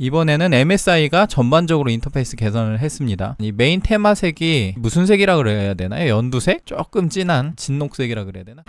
이번에는 MSI가 전반적으로 인터페이스 개선을 했습니다. 이 메인 테마색이 무슨 색이라 그래야 되나요? 연두색? 조금 진한 진녹색이라 그래야 되나?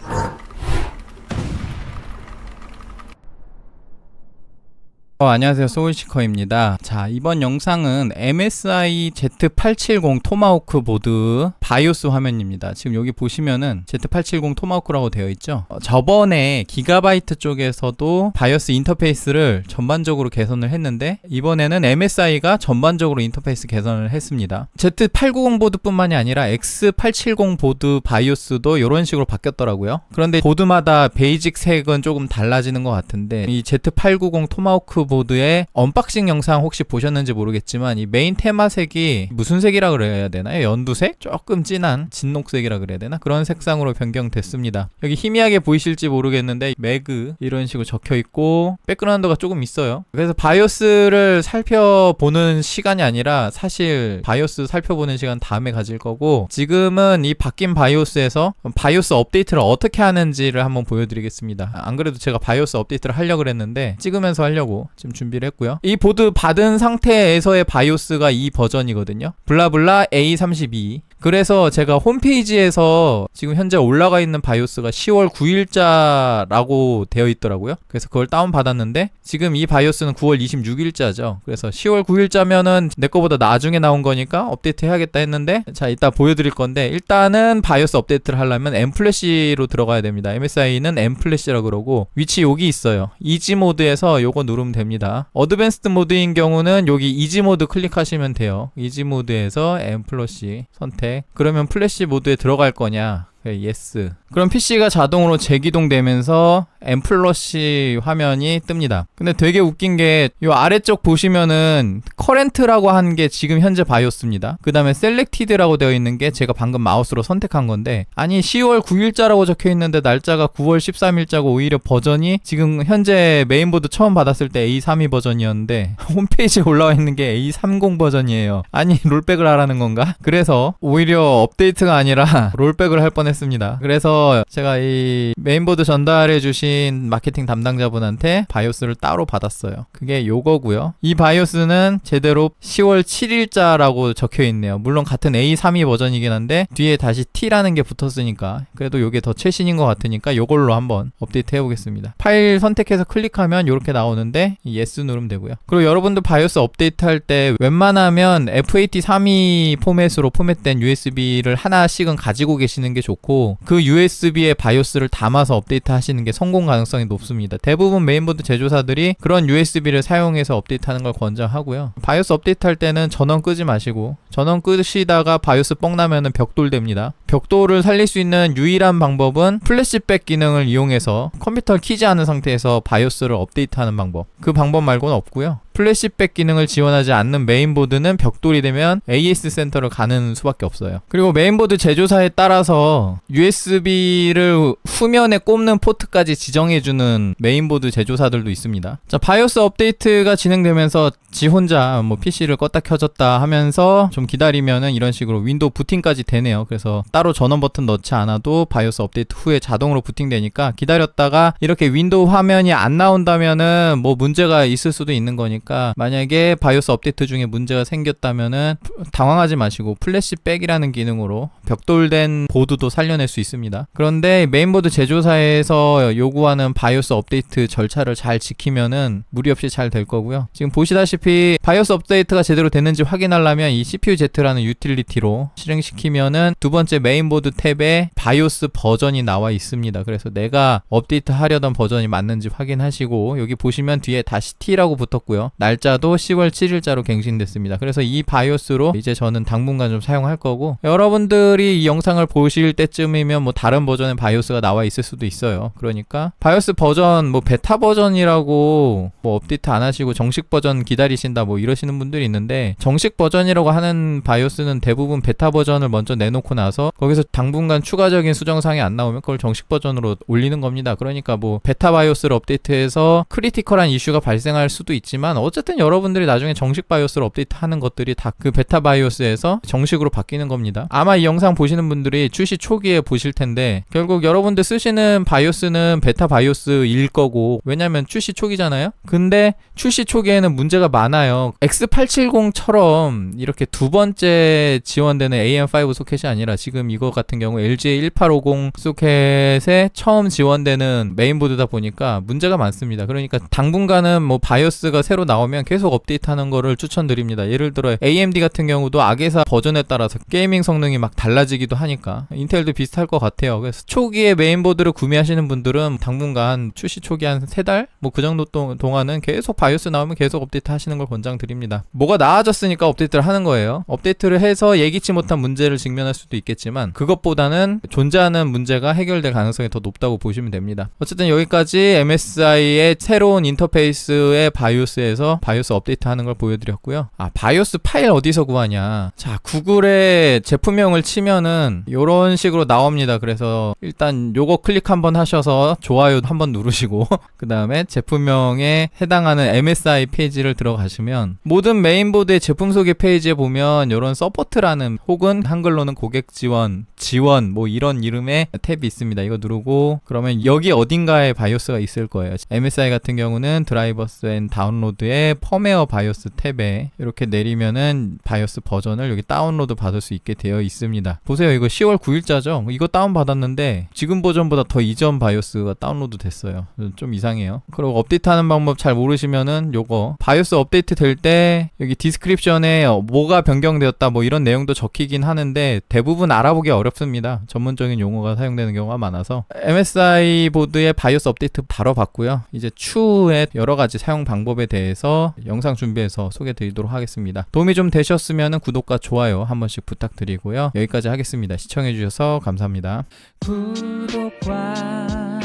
어, 안녕하세요 소울시커입니다 자 이번 영상은 MSI Z870 토마호크 보드 바이오스 화면입니다 지금 여기 보시면은 Z870 토마호크라고 되어 있죠 어, 저번에 기가바이트 쪽에서도 바이오스 인터페이스를 전반적으로 개선을 했는데 이번에는 MSI가 전반적으로 인터페이스 개선을 했습니다 Z890 보드 뿐만이 아니라 X870 보드 바이오스도 이런 식으로 바뀌었더라고요 그런데 보드마다 베이직 색은 조금 달라지는 것 같은데 이 Z890 토마호크 더보드의 언박싱 영상 혹시 보셨는지 모르겠지만 이 메인 테마색이 무슨 색이라 그래야 되나요? 연두색? 조금 진한 진녹색이라 그래야 되나? 그런 색상으로 변경됐습니다. 여기 희미하게 보이실지 모르겠는데 매그 이런 식으로 적혀있고 백그라운드가 조금 있어요. 그래서 바이오스를 살펴보는 시간이 아니라 사실 바이오스 살펴보는 시간 다음에 가질 거고 지금은 이 바뀐 바이오스에서 바이오스 업데이트를 어떻게 하는지를 한번 보여드리겠습니다. 안 그래도 제가 바이오스 업데이트를 하려고 그랬는데 찍으면서 하려고 지금 준비를 했고요. 이 보드 받은 상태에서의 바이오스가 이 버전이거든요. 블라블라 A32 그래서 제가 홈페이지에서 지금 현재 올라가 있는 바이오스가 10월 9일자라고 되어 있더라고요. 그래서 그걸 다운받았는데 지금 이 바이오스는 9월 26일자죠. 그래서 10월 9일자면은 내 거보다 나중에 나온 거니까 업데이트 해야겠다 했는데 자 이따 보여드릴 건데 일단은 바이오스 업데이트를 하려면 엠플래시로 들어가야 됩니다. MSI는 엠플래시라고 그러고 위치 여기 있어요. 이지 모드에서 요거 누르면 됩니다. 어드밴스드 모드인 경우는 여기 이지 모드 클릭하시면 돼요. 이지 모드에서 엠플러시 선택 그러면 플래시 모드에 들어갈 거냐? 예스. 그 그럼 PC가 자동으로 재기동되면서 M 플러시 화면이 뜹니다. 근데 되게 웃긴 게이 아래쪽 보시면은 커렌트라고 한 게 지금 현재 바이오스입니다. 그 다음에 셀렉티드라고 되어 있는 게 제가 방금 마우스로 선택한 건데 아니 10월 9일자라고 적혀 있는데 날짜가 9월 13일자고 오히려 버전이 지금 현재 메인보드 처음 받았을 때 A32 버전이었는데 홈페이지에 올라와 있는 게 A30 버전이에요. 아니 롤백을 하라는 건가? 그래서 오히려 업데이트가 아니라 롤백을 할 뻔했습니다. 그래서 제가 이 메인보드 전달해 주신 마케팅 담당자분한테 바이오스를 따로 받았어요. 그게 요거고요. 이 바이오스는 제대로 10월 7일자라고 적혀 있네요. 물론 같은 A32 버전이긴 한데 뒤에 다시 T라는 게 붙었으니까 그래도 요게 더 최신인 것 같으니까 요걸로 한번 업데이트 해보겠습니다. 파일 선택해서 클릭하면 이렇게 나오는데 예스 누르면 되고요. 그리고 여러분도 바이오스 업데이트 할 때 웬만하면 FAT32 포맷으로 포맷된 USB를 하나씩은 가지고 계시는 게 좋고 그 USB USB에 바이오스를 담아서 업데이트 하시는 게 성공 가능성이 높습니다. 대부분 메인보드 제조사들이 그런 USB를 사용해서 업데이트하는 걸 권장하고요. 바이오스 업데이트할 때는 전원 끄지 마시고 전원 끄시다가 바이오스 뻥 나면은 벽돌 됩니다. 벽돌을 살릴 수 있는 유일한 방법은 플래시백 기능을 이용해서 컴퓨터를 키지 않은 상태에서 바이오스를 업데이트하는 방법. 그 방법 말고는 없고요. 플래시백 기능을 지원하지 않는 메인보드는 벽돌이 되면 AS 센터를 가는 수밖에 없어요. 그리고 메인보드 제조사에 따라서 USB를 후면에 꼽는 포트까지 지정해주는 메인보드 제조사들도 있습니다. 자, 바이오스 업데이트가 진행되면서 지 혼자 뭐 PC를 껐다 켜졌다 하면서 좀 기다리면은 이런 식으로 윈도우 부팅까지 되네요. 그래서 따로 전원 버튼 넣지 않아도 바이오스 업데이트 후에 자동으로 부팅되니까 기다렸다가 이렇게 윈도우 화면이 안 나온다면은 뭐 문제가 있을 수도 있는 거니까 만약에 바이오스 업데이트 중에 문제가 생겼다면은 당황하지 마시고 플래시백이라는 기능으로 벽돌된 보드도 살려낼 수 있습니다. 그런데 메인보드 제조사에서 요구하는 바이오스 업데이트 절차를 잘 지키면은 무리 없이 잘 될 거고요. 지금 보시다시피 아시다시피 바이오스 업데이트가 제대로 됐는지 확인하려면 이 CPU-Z라는 유틸리티로 실행시키면은 두 번째 메인보드 탭에 바이오스 버전이 나와 있습니다. 그래서 내가 업데이트 하려던 버전이 맞는지 확인하시고 여기 보시면 뒤에 다시 T라고 붙었고요. 날짜도 10월 7일자로 갱신됐습니다. 그래서 이 바이오스로 이제 저는 당분간 좀 사용할 거고 여러분들이 이 영상을 보실 때쯤이면 뭐 다른 버전의 바이오스가 나와 있을 수도 있어요. 그러니까 바이오스 버전 뭐 베타 버전이라고 뭐 업데이트 안 하시고 정식 버전 기다리 기다리신다 뭐 이러시는 분들이 있는데 정식 버전이라고 하는 바이오스는 대부분 베타 버전을 먼저 내놓고 나서 거기서 당분간 추가적인 수정상이안 나오면 그걸 정식 버전으로 올리는 겁니다. 그러니까 뭐 베타 바이오스를 업데이트해서 크리티컬한 이슈가 발생할 수도 있지만 어쨌든 여러분들이 나중에 정식 바이오스를 업데이트하는 것들이 다 그 베타 바이오스에서 정식으로 바뀌는 겁니다. 아마 이 영상 보시는 분들이 출시 초기에 보실 텐데 결국 여러분들 쓰시는 바이오스는 베타 바이오스일 거고 왜냐면 출시 초기잖아요. 근데 출시 초기에는 문제가 많 많아요. X870처럼 이렇게 두 번째 지원되는 AM5 소켓이 아니라 지금 이거 같은 경우 LG 1850 소켓에 처음 지원되는 메인보드다 보니까 문제가 많습니다. 그러니까 당분간은 뭐 바이오스가 새로 나오면 계속 업데이트하는 거를 추천드립니다. 예를 들어 AMD 같은 경우도 악에사 버전에 따라서 게이밍 성능이 막 달라지기도 하니까 인텔도 비슷할 것 같아요. 그래서 초기에 메인보드를 구매하시는 분들은 당분간 출시 초기 한 세 달 뭐 그 정도 동안은 계속 바이오스 나오면 계속 업데이트 하시는 하시는 걸 권장드립니다. 뭐가 나아졌으니까 업데이트를 하는 거예요. 업데이트를 해서 예기치 못한 문제를 직면할 수도 있겠지만 그것보다는 존재하는 문제가 해결될 가능성이 더 높다고 보시면 됩니다. 어쨌든 여기까지 MSI의 새로운 인터페이스의 바이오스에서 바이오스 업데이트 하는 걸 보여드렸고요. 아, 바이오스 파일 어디서 구하냐. 자, 구글에 제품명을 치면은 이런 식으로 나옵니다. 그래서 일단 요거 클릭 한번 하셔서 좋아요 한번 누르시고 그 다음에 제품명에 해당하는 MSI 페이지를 들어가 가시면 모든 메인보드의 제품 소개 페이지에 보면 이런 서포트라는 혹은 한글로는 고객 지원, 지원 뭐 이런 이름의 탭이 있습니다. 이거 누르고 그러면 여기 어딘가에 바이오스가 있을 거예요. MSI 같은 경우는 드라이버스 앤 다운로드의 펌웨어 바이오스 탭에 이렇게 내리면은 바이오스 버전을 여기 다운로드 받을 수 있게 되어 있습니다. 보세요. 이거 10월 9일자죠? 이거 다운받았는데 지금 버전보다 더 이전 바이오스가 다운로드 됐어요. 좀 이상해요. 그리고 업데이트하는 방법 잘 모르시면은 요거 바이오스 업데이트 업데이트 될 때 여기 디스크립션에 어, 뭐가 변경되었다 뭐 이런 내용도 적히긴 하는데 대부분 알아보기 어렵습니다. 전문적인 용어가 사용되는 경우가 많아서 MSI 보드의 바이오스 업데이트 바로 봤고요 이제 추후에 여러 가지 사용 방법에 대해서 영상 준비해서 소개드리도록 하겠습니다. 도움이 좀 되셨으면 구독과 좋아요 한 번씩 부탁드리고요. 여기까지 하겠습니다. 시청해주셔서 감사합니다. 구독과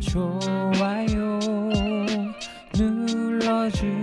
좋아요 눌러주